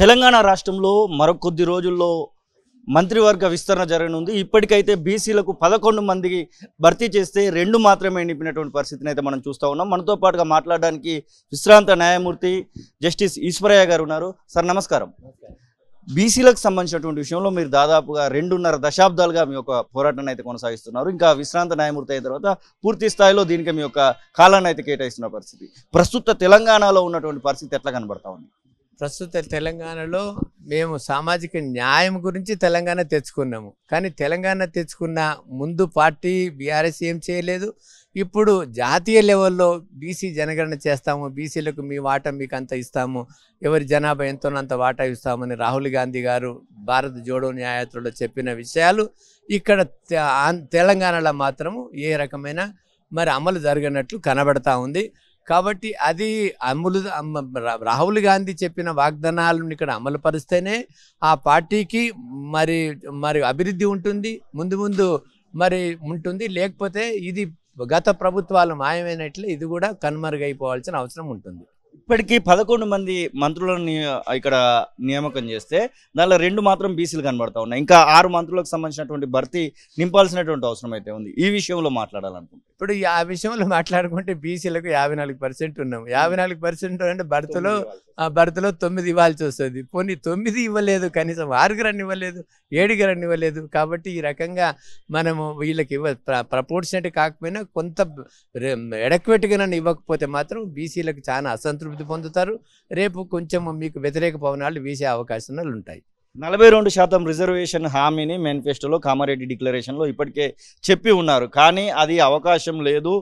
తెలంగాణ రాష్ట్రంలో మరొకొద్ది రోజుల్లో మంత్రివర్గ విస్తరణ జరగనుంది ఇప్పటికైతే బీసీలకు పదకొండు మందికి భర్తీ చేస్తే రెండు మాత్రమే నింపినటువంటి పరిస్థితిని అయితే మనం చూస్తూ ఉన్నాం మనతో పాటుగా మాట్లాడడానికి విశ్రాంత న్యాయమూర్తి జస్టిస్ ఈశ్వరయ్య గారు ఉన్నారు సార్ నమస్కారం బీసీలకు సంబంధించినటువంటి విషయంలో మీరు దాదాపుగా రెండున్నర దశాబ్దాలుగా మీ యొక్క పోరాటాన్ని అయితే కొనసాగిస్తున్నారు ఇంకా విశ్రాంత న్యాయమూర్తి అయిన తర్వాత పూర్తి స్థాయిలో దీనికి మీ యొక్క కాలాన్ని అయితే కేటాయిస్తున్న పరిస్థితి ప్రస్తుత తెలంగాణలో ఉన్నటువంటి పరిస్థితి ఎట్లా కనబడతా ఉంది ప్రస్తుత తెలంగాణలో మేము సామాజిక న్యాయం గురించి తెలంగాణ తెచ్చుకున్నాము కానీ తెలంగాణ తెచ్చుకున్న ముందు పార్టీ బీఆర్ఎస్ ఏం చేయలేదు ఇప్పుడు జాతీయ లెవెల్లో బీసీ జనగణన చేస్తాము బీసీలకు మీ వాటా మీకు అంత ఇస్తాము ఎవరి జనాభా ఎంతోనంత వాటా ఇస్తామని రాహుల్ గాంధీ గారు భారత జోడో న్యాయత్రులో చెప్పిన విషయాలు ఇక్కడ తెలంగాణలో మాత్రము ఏ రకమైన మరి అమలు జరిగినట్లు కనబడతా ఉంది కాబట్టి అది అమలు రాహుల్ గాంధీ చెప్పిన వాగ్దానాలను ఇక్కడ అమలు పరిస్తేనే ఆ పార్టీకి మరి మరి అభివృద్ధి ఉంటుంది ముందు ముందు మరి ఉంటుంది లేకపోతే ఇది గత ప్రభుత్వాలు మాయమైనట్లు ఇది కూడా కనుమరుగైపోవాల్సిన అవసరం ఉంటుంది ఇప్పటికీ పదకొండు మంది మంత్రులను ఇక్కడ నియామకం చేస్తే దానిలో రెండు మాత్రం బీసీలు కనబడతా ఉన్నాయి ఇంకా ఆరు మంత్రులకు సంబంధించినటువంటి భర్తీ నింపాల్సినటువంటి అవసరం అయితే ఉంది ఈ విషయంలో మాట్లాడాలనుకుంటున్నాను ఇప్పుడు ఆ విషయంలో మాట్లాడుకుంటే బీసీలకు యాభై నాలుగు పర్సెంట్ ఉన్నాం యాభై నాలుగు పర్సెంట్ అంటే భర్తలో భర్తలో తొమ్మిది ఇవ్వాల్సి వస్తుంది పోనీ తొమ్మిది ఇవ్వలేదు కనీసం రన్ ఇవ్వలేదు రన్ ఇవ్వలేదు కాబట్టి ఈ రకంగా మనము వీళ్ళకి ఇవ్వ ప్రపోర్షనేట్ కాకపోయినా కొంత ఎడక్వెట్గా నన్ను ఇవ్వకపోతే మాత్రం బీసీలకు చాలా అసంతృప్తి పొందుతారు రేపు కొంచెం మీకు వ్యతిరేక పవనాలు వీసే అవకాశాలు ఉంటాయి నలభై రెండు శాతం రిజర్వేషన్ హామీని మేనిఫెస్టోలో కామారెడ్డి డిక్లరేషన్లో ఇప్పటికే చెప్పి ఉన్నారు కానీ అది అవకాశం లేదు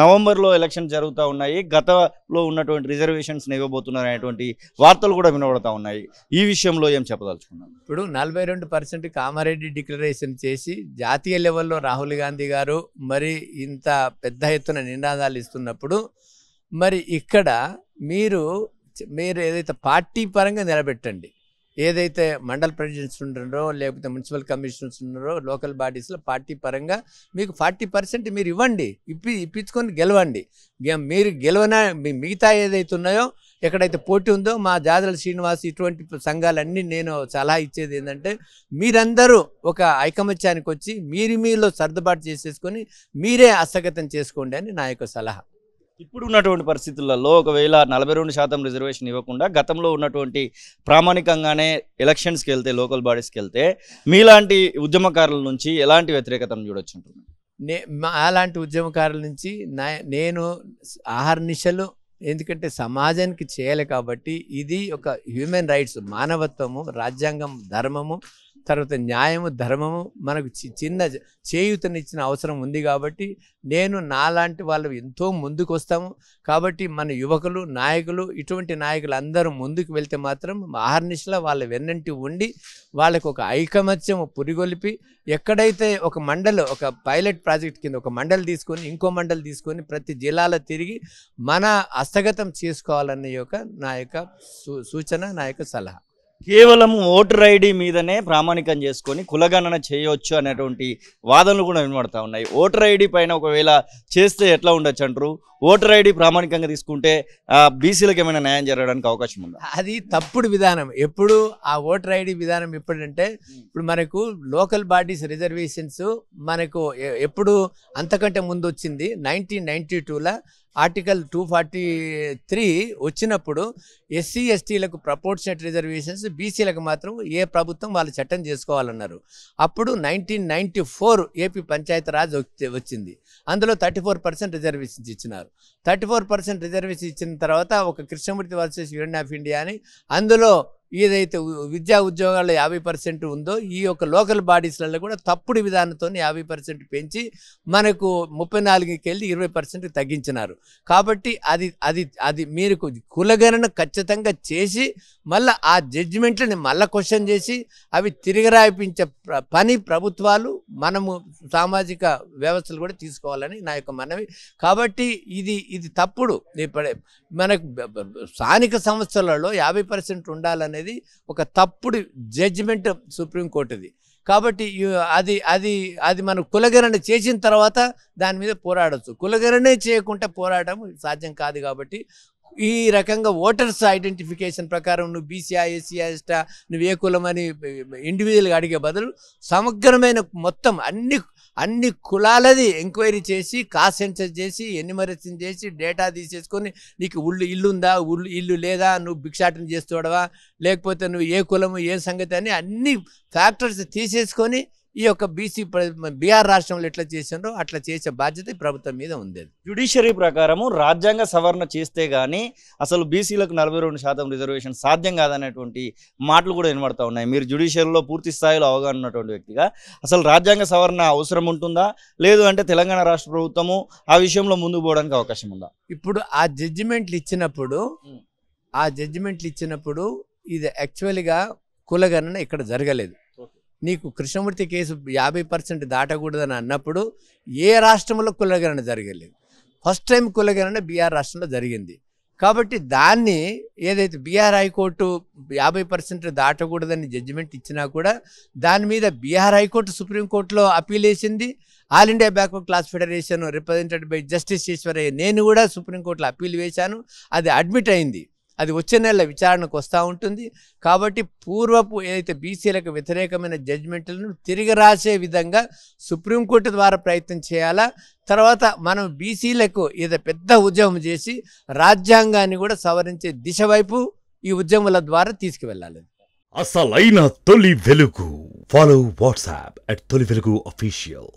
నవంబర్లో ఎలక్షన్ జరుగుతూ ఉన్నాయి గతంలో ఉన్నటువంటి రిజర్వేషన్స్ని ఇవ్వబోతున్నారు అనేటువంటి వార్తలు కూడా వినబడతా ఉన్నాయి ఈ విషయంలో ఏం చెప్పదలుచుకున్నాం ఇప్పుడు నలభై రెండు పర్సెంట్ కామారెడ్డి డిక్లరేషన్ చేసి జాతీయ లెవెల్లో రాహుల్ గాంధీ గారు మరి ఇంత పెద్ద ఎత్తున నినాదాలు ఇస్తున్నప్పుడు మరి ఇక్కడ మీరు మీరు ఏదైతే పార్టీ పరంగా నిలబెట్టండి ఏదైతే మండల్ ప్రెసిడెంట్స్ ఉండరో లేకపోతే మున్సిపల్ కమిషనర్స్ ఉన్నారో లోకల్ బాడీస్లో పార్టీ పరంగా మీకు ఫార్టీ పర్సెంట్ మీరు ఇవ్వండి ఇప్పి ఇప్పించుకొని గెలవండి మీరు గెలవన మిగతా ఏదైతే ఉన్నాయో ఎక్కడైతే పోటీ ఉందో మా జాదల శ్రీనివాస్ ఇటువంటి సంఘాలన్నీ నేను సలహా ఇచ్చేది ఏంటంటే మీరందరూ ఒక ఐకమత్యానికి వచ్చి మీరు మీలో సర్దుబాటు చేసేసుకొని మీరే అస్తగతం చేసుకోండి అని నా యొక్క సలహా ఇప్పుడు ఉన్నటువంటి పరిస్థితులలో ఒకవేళ నలభై రెండు శాతం రిజర్వేషన్ ఇవ్వకుండా గతంలో ఉన్నటువంటి ప్రామాణికంగానే ఎలక్షన్స్కి వెళ్తే లోకల్ బాడీస్కి వెళ్తే మీలాంటి ఉద్యమకారుల నుంచి ఎలాంటి వ్యతిరేకతను చూడొచ్చు నే అలాంటి ఉద్యమకారుల నుంచి నేను ఆహార నిశలు ఎందుకంటే సమాజానికి చేయాలి కాబట్టి ఇది ఒక హ్యూమన్ రైట్స్ మానవత్వము రాజ్యాంగం ధర్మము తర్వాత న్యాయము ధర్మము మనకు చిన్న చేయూతనిచ్చిన అవసరం ఉంది కాబట్టి నేను నాలాంటి వాళ్ళు ఎంతో ముందుకు వస్తాము కాబట్టి మన యువకులు నాయకులు ఇటువంటి నాయకులు అందరూ ముందుకు వెళ్తే మాత్రం ఆహర్నిశలా వాళ్ళ వెన్నంటి ఉండి వాళ్ళకు ఒక ఐకమత్యం పురిగొలిపి ఎక్కడైతే ఒక మండలి ఒక పైలట్ ప్రాజెక్ట్ కింద ఒక మండలి తీసుకొని ఇంకో మండలి తీసుకొని ప్రతి జిల్లాలో తిరిగి మన హస్తగతం చేసుకోవాలనే యొక్క నా యొక్క సూచన నా యొక్క సలహా కేవలం ఓటర్ ఐడి మీదనే ప్రామాణికం చేసుకొని కులగణన చేయవచ్చు అనేటువంటి వాదనలు కూడా వినబడతా ఉన్నాయి ఓటర్ ఐడి పైన ఒకవేళ చేస్తే ఎట్లా ఉండొచ్చు అంటారు ఓటర్ ఐడి ప్రామాణికంగా తీసుకుంటే బీసీలకు ఏమైనా న్యాయం జరగడానికి అవకాశం ఉందా అది తప్పుడు విధానం ఎప్పుడు ఆ ఓటర్ ఐడి విధానం ఎప్పుడంటే ఇప్పుడు మనకు లోకల్ బాడీస్ రిజర్వేషన్స్ మనకు ఎప్పుడు అంతకంటే ముందు వచ్చింది నైన్టీన్ నైన్టీ టూలో ఆర్టికల్ టూ ఫార్టీ త్రీ వచ్చినప్పుడు ఎస్సీ ఎస్టీలకు ప్రపోర్షనట్ రిజర్వేషన్స్ బీసీలకు మాత్రం ఏ ప్రభుత్వం వాళ్ళు చట్టం చేసుకోవాలన్నారు అప్పుడు nineteen ninety four AP Panchayati Raj వచ్చింది అందులో థర్టీ ఫోర్ పర్సెంట్ రిజర్వేషన్స్ ఇచ్చినారు థర్టీ ఫోర్ పర్సెంట్ రిజర్వేషన్ ఇచ్చిన తర్వాత ఒక Krishnamurthy versus union of India అని అందులో ఏదైతే విద్యా ఉద్యోగాల్లో యాభై పర్సెంట్ ఉందో ఈ యొక్క లోకల్ బాడీస్లలో కూడా తప్పుడు విధానంతో యాభై పర్సెంట్ పెంచి మనకు ముప్పై నాలుగుకి వెళ్ళి ఇరవై పర్సెంట్ తగ్గించినారు కాబట్టి అది అది అది మీరు కులగణన ఖచ్చితంగా చేసి మళ్ళీ ఆ జడ్జిమెంట్లని మళ్ళీ క్వశ్చన్ చేసి అవి తిరిగి రాయిపించే పని ప్రభుత్వాలు మనము సామాజిక వ్యవస్థలు కూడా తీసుకోవాలని నా యొక్క మనవి కాబట్టి ఇది ఇది తప్పుడు మనకు స్థానిక సంస్థలలో యాభై పర్సెంట్ ఉండాలనేది ఒక తప్పుడు జడ్జిమెంట్ సుప్రీంకోర్టుది కాబట్టి అది అది అది మనం కులగరణ చేసిన తర్వాత దాని మీద పోరాడచ్చు కులగరణే చేయకుండా పోరాడడం సాధ్యం కాదు కాబట్టి ఈ రకంగా ఓటర్స్ ఐడెంటిఫికేషన్ ప్రకారం నువ్వు బీసీఆ ఎస్సీఆ నువ్వు ఏ కులమని ఇండివిజువల్గా అడిగే బదులు సమగ్రమైన మొత్తం అన్ని అన్ని కులాలది ఎంక్వైరీ చేసి కాసెన్సర్ చేసి ఎన్నిమరేషన్ చేసి డేటా తీసేసుకొని నీకు ఉళ్ళు ఇల్లుందా ఉళ్ళు ఇల్లు లేదా నువ్వు భిక్షాటన చేస్తూడవా లేకపోతే నువ్వు ఏ కులము ఏ సంగతి అని అన్ని ఫ్యాక్టర్స్ తీసేసుకొని ఈ యొక్క బీసీ బీఆర్ రాష్ట్రంలో ఎట్లా చేసిండ్రో అట్లా చేసే బాధ్యత ప్రభుత్వం మీద ఉండేది జ్యుడిషియరీ ప్రకారము రాజ్యాంగ సవరణ చేస్తే కానీ అసలు బీసీలకు నలభై రెండు శాతం రిజర్వేషన్ సాధ్యం కాదనేటువంటి మాటలు కూడా వినబడతా ఉన్నాయి మీరు జ్యుడిషియరీలో పూర్తి స్థాయిలో అవగాహన ఉన్నటువంటి వ్యక్తిగా అసలు రాజ్యాంగ సవరణ అవసరం ఉంటుందా లేదు అంటే తెలంగాణ రాష్ట్ర ప్రభుత్వము ఆ విషయంలో ముందుకు పోవడానికి అవకాశం ఉందా ఇప్పుడు ఆ జడ్జిమెంట్లు ఇచ్చినప్పుడు ఆ జడ్జిమెంట్లు ఇచ్చినప్పుడు ఇది యాక్చువల్గా కులగణన ఇక్కడ జరగలేదు నీకు కృష్ణమూర్తి కేసు యాభై పర్సెంట్ దాటకూడదని అన్నప్పుడు ఏ రాష్ట్రంలో కులగరణ జరగలేదు ఫస్ట్ టైం కులగరణ బీఆర్ రాష్ట్రంలో జరిగింది కాబట్టి దాన్ని ఏదైతే బీహార్ హైకోర్టు యాభై పర్సెంట్ దాటకూడదని జడ్జిమెంట్ ఇచ్చినా కూడా దాని మీద బీహార్ హైకోర్టు సుప్రీంకోర్టులో అప్పీల్ వేసింది all India backward class federation represented by justice Eswaraiah నేను కూడా సుప్రీంకోర్టులో అప్పీల్ వేశాను అది అడ్మిట్ అయింది అది వచ్చే నెల విచారణకు వస్తూ ఉంటుంది కాబట్టి పూర్వపు ఏదైతే బీసీలకు వ్యతిరేకమైన జడ్జ్మెంట్లను తిరిగి రాసే విధంగా సుప్రీంకోర్టు ద్వారా ప్రయత్నం చేయాలా తర్వాత మనం బీసీలకు ఏదో పెద్ద ఉద్యమం చేసి రాజ్యాంగాన్ని కూడా సవరించే దిశ వైపు ఈ ఉద్యముల ద్వారా తీసుకువెళ్ళాలి అసలైన తొలి వెలుగు ఫాలో వాట్సాప్ అట్ తొలి వెలుగు అఫీషియల్